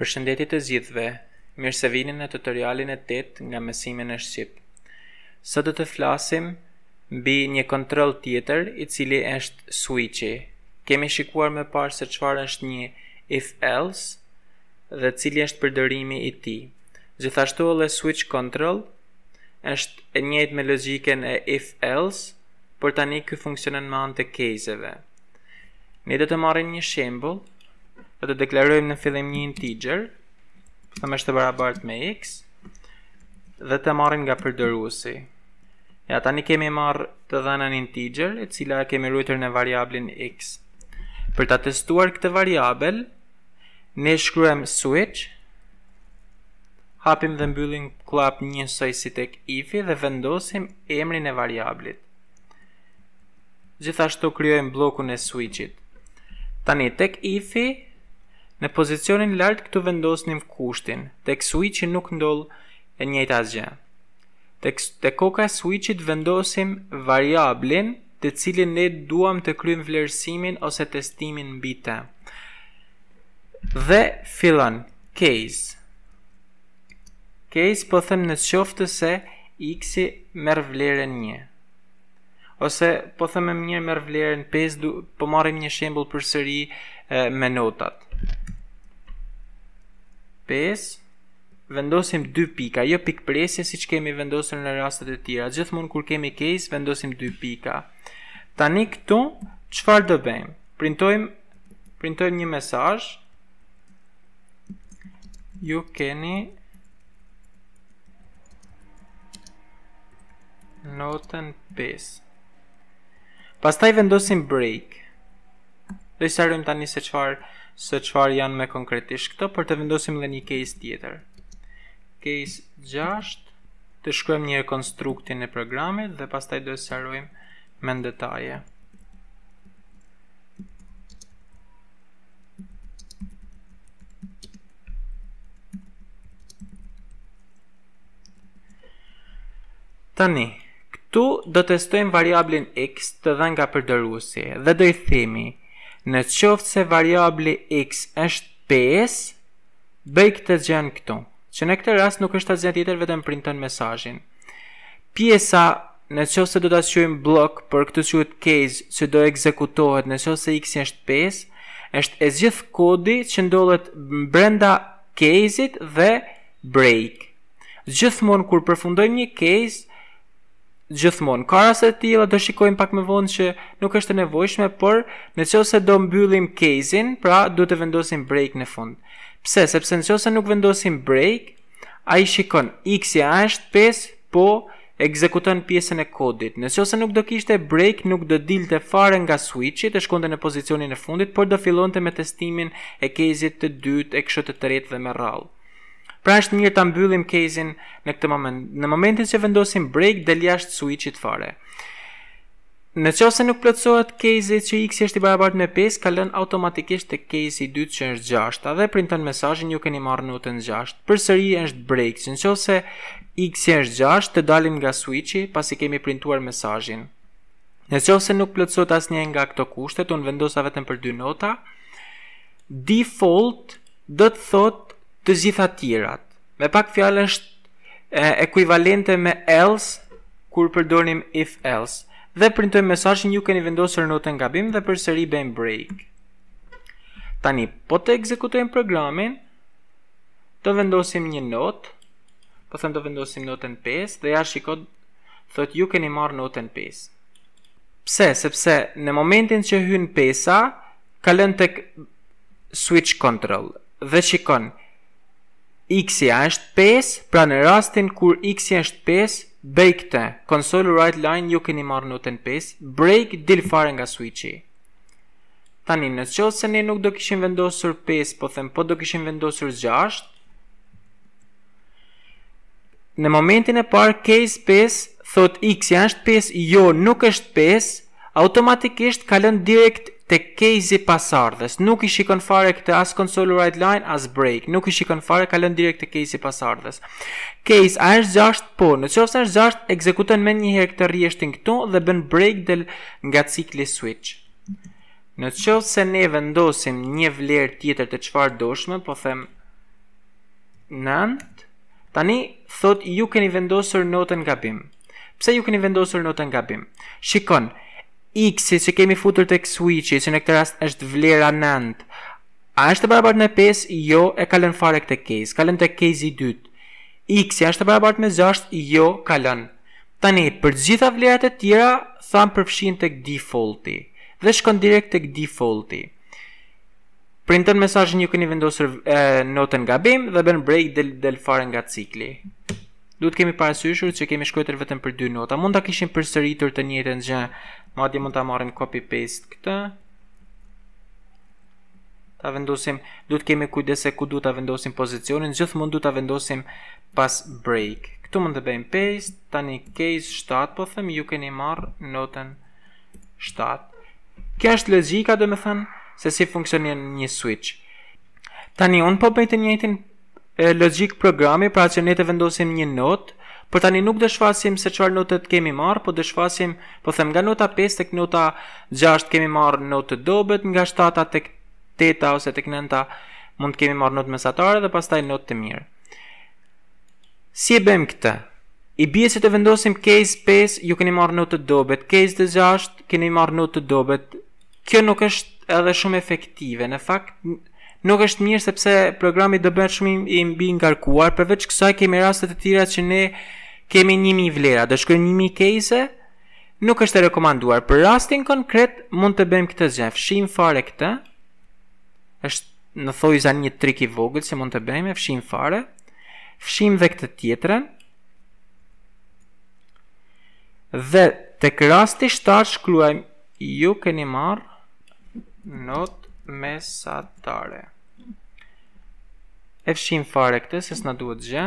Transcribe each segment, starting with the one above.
Për shëndetit të zhjithve, mirë se vini në tutorialin e tëtë nga mesimin e Shqip. Së do të flasim mbi një kontrol tjetër i cili është switchi. Kemi shikuar me parë se qëfar është një if else dhe cili është përdërimi i ti. Gjithashtu e switch control është e njëjtë me logjikën e if else, por tani ky funksionon ma në të kejzeve. Ne do të marrim një shembull dhe të deklarojmë në fillim një integer, thëmë është të barabart me x, dhe të marim nga përdërusi. Ja, tani kemi marrë të dhenën integer, e cila kemi rrujtër në variablin x. Për të testuar këtë variabel, ne shkryem switch, hapim dhe mbyllim klap një soj si tek ifi dhe vendosim emrin e variablit. Gjithashtu kryojmë bloku në switchit. Tani tek ifi, Në pozicionin lartë këtu vendosnim kushtin, tek switchi nuk ndoll e njëjtë asgjë. Tek tek koka e switchit vendosim variablin të cilin ne duam të kryjm vlerësimin ose testimin mbi të. Dhe fillon case. Case po them në qoftë se x-i merr vlerën 1 ose po them më mirë merr vlerën 5, po marrim një shembull përsëri me notat. 5 vendosim 2 pika, jo pikë presje siç kemi vendosur në rastet e tjera. Gjithmonë kur kemi case vendosim 2 pika. Tani këtu çfarë do bëjmë? Printojmë printojmë një mesazh. Ju keni notën 5. Pastaj vendosim break. dhe të tani se çfarë se qëfar janë me konkretisht këto për të vendosim dhe një case tjetër. Case 6, të shkruem një rekonstruktin e programit dhe pas taj do të sarojmë me në detaje. Tani, këtu do testojmë variablin x të dhe nga përdërusi dhe do i themi Në qoftë se variabli x është 5, bëj këtë gjën këtu, që në këtë rast nuk është asgjë tjetër vetëm printon mesazhin. Pjesa Në qoftë se do të shqyrim blok për këtë quhet case që do ekzekutohet në qoftë se x është 5, është e gjithë kodi që ndodhet brenda case-it dhe break. Gjithmonë kur përfundojmë një case, gjithmonë. Ka raste të tilla do shikojmë pak më vonë që nuk është e nevojshme, por nëse do mbyllim case-in, pra duhet të vendosim break në fund. Pse? Sepse nëse nuk vendosim break, ai shikon x-ja është 5, po ekzekuton pjesën e kodit. Nëse nuk do kishte break, nuk do dilte fare nga switchi, të shkonte në pozicionin e fundit, por do fillonte me testimin e case-it të dytë, e kështu të tretë dhe me rallë. Pra është mirë ta mbyllim case-in në këtë moment. Në momentin që vendosim break, del jashtë switch-it fare. Në që ose nuk plëtsohet kejzi që x është i barabart me 5, kalën automatikisht të kejzi i 2 që është 6, dhe printon mesajin ju keni marrë në të 6. Për sëri është break, që në që ose x është 6, të dalim nga switch-i pasi kemi printuar mesajin. Në që ose nuk plëtsohet asë një nga këto kushtet, unë vendosa vetëm për 2 nota, default do të thotë të gjitha tjerat. Me pak fjalë është e ekuivalente me else kur përdorim if else dhe printojmë mesazhin ju keni vendosur notën gabim dhe përsëri bëjmë break. Tani po të ekzekutojmë programin, të vendosim një notë, po them të vendosim notën 5 dhe ja shikoj thotë ju keni marr notën 5. Pse? Sepse në momentin që hyn pesa, kalën tek switch control dhe shikon x-ja është 5, pra në rastin kur x-ja është 5, bejk të, konsolë right line, ju keni marrë notën 5, brejk dil fare nga switchi. Tani, në që ose ne nuk do kishim vendosur 5, po them, po do kishim vendosur 6, në momentin e parë, case 5, thot x-ja është 5, jo, nuk është 5, automatikisht kalën direkt të kejzi pasardhës. Nuk i shikon fare këtë as console right line, as break. Nuk i shikon fare, kalon direkt të kejzi pasardhës. Kejz, a është gjasht? Po, në që ofës është gjasht, ekzekuten me njëherë këtë rjeshtin këto dhe bën break del nga cikli switch. Në qovë ne vendosim një vlerë tjetër të qfarë doshme, po them 9, tani thot ju keni vendosur notën gabim. Pse ju keni vendosur notën gabim? Shikon, x-i që kemi futur tek switchi, që në këtë rast është vlera 9. A është e barabartë me 5? Jo, e kalën fare këtë case. kalën të case i 2, x-i është e barabartë me 6? Jo, kalën. Tani, për gjitha vlerat e tjera, tham përfshin tek defaulti dhe shkon direkt tek defaulti. Printon mesazhin ju keni vendosur notën notën gabim dhe bën break del, fare nga cikli. Duhet kemi parasyshur që kemi shkruar vetëm për dy nota. Mund ta kishim përsëritur të njëjtën gjë di mund ta marrim copy paste këtë. Ta vendosim, du të kemi kujdes se ku du të vendosim pozicionin, gjithmonë du të vendosim pas break. Këtu mund të bëjmë paste, tani case 7 po them, ju keni marrë notën 7. Kja është logika dhe me thënë se si funksionin një switch. Tani unë po bëjtë njëjtin logik programi, pra që ne të vendosim një notë, Por tani nuk dëshfasim se çfarë note të kemi marrë, por dëshfasim, po them nga nota 5 tek nota 6 kemi marrë notë dobët, nga 7 tek 8 ose tek 9 mund të kemi marrë notë mesatare dhe pastaj notë të mirë. Si e bëjmë këtë? I bie se të vendosim case 5, ju keni marrë notë dobët, case 6 keni marrë notë dobët. Kjo nuk është edhe shumë efektive. Në fakt, nuk është mirë sepse programi do bëhet shumë i mbi ngarkuar përveç kësaj kemi raste të tjera që ne kemi 1000 vlera, do shkruajmë 1000 kejse, nuk është e rekomanduar. Për rastin konkret mund të bëjmë këtë gjë. Fshijm fare këtë. Është në thojza një trik i vogël që mund të bëjmë, fshijm fare. Fshijm edhe këtë tjetrën. Dhe tek rasti 7 shkruajmë ju keni marr not 1 mesatare. E fshim fare këtë se s'na duhet gjë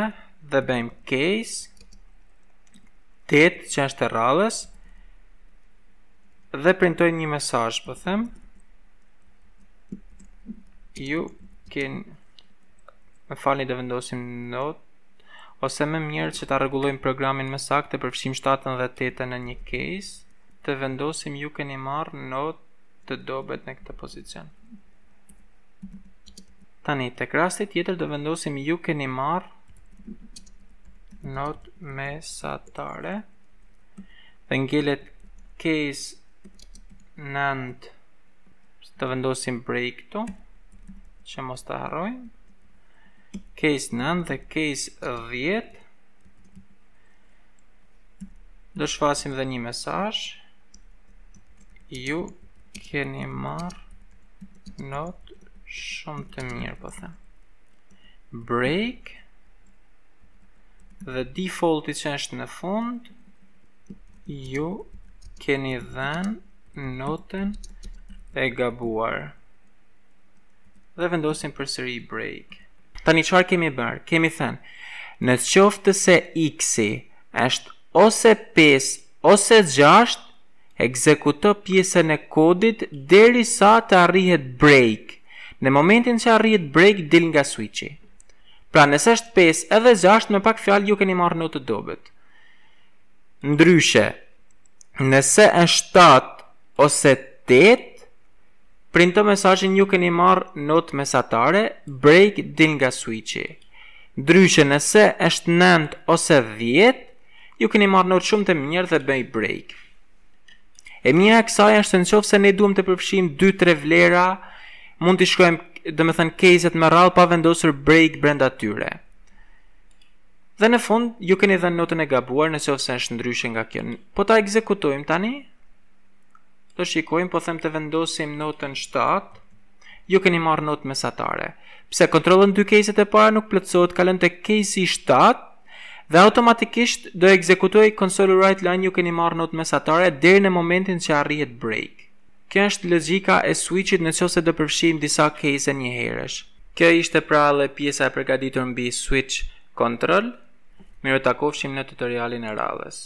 dhe bëjmë case 8 që është e rrallës dhe printoj një mesazh, po them. You can më falni të vendosim not ose më mirë që ta rregullojmë programin më saktë përfshim 7 dhe 8 në një case të vendosim you can i marr not të dobet në këtë pozicion. Tani, të krasit tjetër do vendosim ju keni marë not mesatare dhe ngellet case nënd të vendosim break to që mos të harrojmë case nënd dhe case dhjet do shfasim dhe një mesaj ju keni marr not shumë të mirë po them break dhe defaulti që është në fund ju keni dhën notën e gabuar dhe vendosim për sëri break ta një qarë kemi bërë kemi thënë në qoftë se x-i është ose 5 ose 6 ekzekuto pjesën e kodit deri sa të arrihet break. Në momentin që arrihet break, dil nga switchi. Pra nëse është 5 edhe 6, me pak fjalë ju keni marrë notë dobët. Ndryshe, nëse është 7 ose 8, printo mesajin ju keni marrë notë mesatare, break dil nga switchi. Ndryshe, nëse është 9 ose 10, ju keni marrë notë shumë të mirë dhe bëj break. E mira kësaj është në qofë se ne duhem të përfshim 2-3 vlera, mund të shkojmë dhe me thënë kejset me rralë pa vendosur break brenda tyre. Dhe në fund, ju keni dhe notën e gabuar në qofë se është ndryshin nga kjo. Po ta ekzekutojmë tani, të shikojmë, po them të vendosim notën 7, ju keni marë notë mesatare. Pse kontrolën dy kejset e para nuk plëtsot, kalën të kejsi 7, dhe automatikisht do ekzekutoj console write line ju keni marrë not mesatare deri në momentin që arrihet break. Kjo është logjika e switchit nëse do përfshim disa case një herësh. Kjo ishte pra edhe pjesa e përgatitur mbi switch control. Mirë takofshim në tutorialin e radhës.